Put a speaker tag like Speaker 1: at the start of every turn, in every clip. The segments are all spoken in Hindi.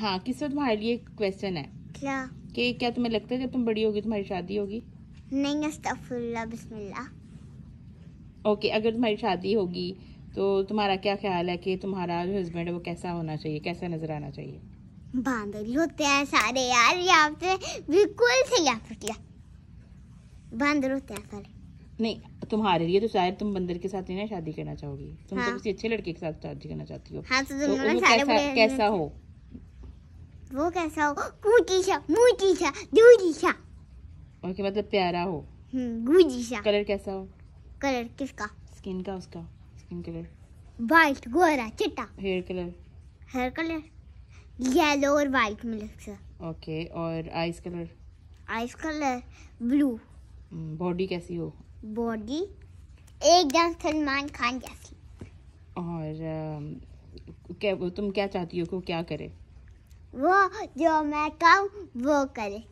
Speaker 1: हाँ किस किससे तुम्हारे लिए क्वेश्चन है क्या कि क्या तुम्हें लगता है जब तुम बड़ी होगी तुम्हारी शादी होगी
Speaker 2: नहीं अस्तफुल्ला बिस्मिल्लाह
Speaker 1: ओके अगर तुम्हारी शादी होगी तो तुम्हारा क्या ख्याल है कि तुम्हारा जो हस्बैंड है वो कैसा होना चाहिए कैसा नजर आना चाहिए
Speaker 2: बांदर होते हैं सारे यार ये आपने बिल्कुल सही आप किया
Speaker 1: बांदर होते हैं सारे नहीं तुम्हारे लिए तो शायद तुम बंदर के साथ ही ना शादी करना चाहोगी तुम तो हाँ। तो किसी अच्छे लड़के के साथ शादी करना चाहती हो हाँ, तो, तो, तो कैसा, कैसा हो
Speaker 2: वो कैसा हो कूटी सा मूटी सा दूरी सा
Speaker 1: ओके मतलब प्यारा हो हम्म, गुजी सा कलर कैसा हो कलर किसका स्किन का उसका स्किन कलर वाइट गोरा चिट्टा hair colour hair colour
Speaker 2: yellow और वाइट मिल्क सा ओके और ice colour ice colour
Speaker 1: blue hmm, body कैसी हो
Speaker 2: बॉडी एकदम सलमान
Speaker 1: खान जैसी और क्या तुम क्या चाहती हो को क्या करे
Speaker 2: वो जो मैं कहूँ वो करे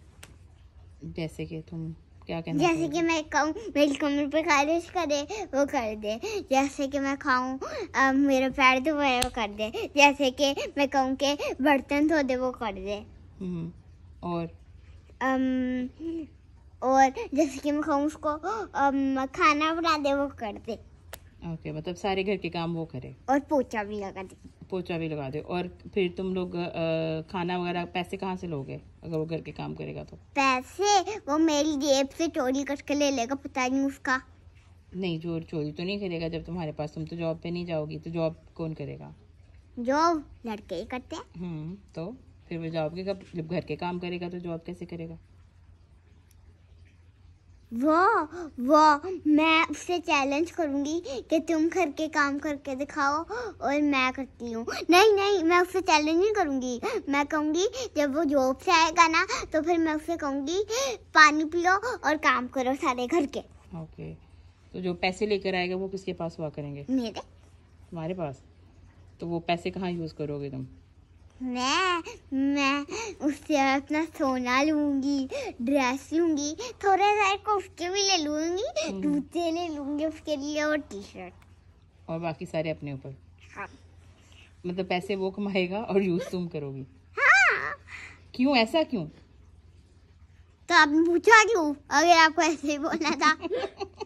Speaker 1: जैसे कि तुम क्या कहना जैसे कि
Speaker 2: मैं कहूँ मेरी कमर पे खारिश करे वो कर दे जैसे कि मैं खाऊँ मेरे पैर धो वो कर दे जैसे कि मैं कहूँ के बर्तन धो दे वो कर दे
Speaker 1: हम्म, और
Speaker 2: अम, और जैसे कि मैं कहूँ उसको अम, खाना बना दे वो कर दे
Speaker 1: ओके okay, मतलब सारे घर के काम वो करे
Speaker 2: और पोछा भी लगा दे
Speaker 1: पोचा भी लगा दो और फिर तुम लोग खाना वगैरह पैसे कहाँ से लोगे अगर वो घर के काम करेगा तो
Speaker 2: पैसे वो मेरी जेब से चोरी करके ले लेगा पता नहीं उसका
Speaker 1: नहीं चोर चोरी तो नहीं करेगा जब तुम्हारे पास तुम तो जॉब पे नहीं जाओगी तो जॉब कौन करेगा जॉब लड़के ही करते हैं हम्म, तो फिर वो जॉब के जब घर के काम करेगा तो जॉब कैसे करेगा
Speaker 2: वो वो मैं उससे चैलेंज करूंगी कि तुम घर के काम करके दिखाओ और मैं करती हूँ नहीं नहीं मैं उससे चैलेंज नहीं करूंगी मैं कहूँगी जब वो जॉब से आएगा ना तो फिर मैं उससे कहूँगी पानी पियो और काम करो सारे घर के
Speaker 1: ओके तो जो पैसे लेकर आएगा वो किसके पास हुआ करेंगे मेरे हमारे पास तो वो पैसे कहाँ यूज़ करोगे तुम
Speaker 2: मैं मैं उससे अपना सोना लूंगी ड्रेस लूंगी थोड़े सारे कोफ्ते भी ले लूंगी हम्म। जूते ले लूंगी उसके लिए और टी शर्ट
Speaker 1: और बाकी सारे अपने ऊपर हाँ। मतलब पैसे वो कमाएगा और यूज तुम करोगी हाँ। क्यों ऐसा क्यों तो आपने पूछा क्यों
Speaker 2: अगर आपको ऐसे ही बोलना था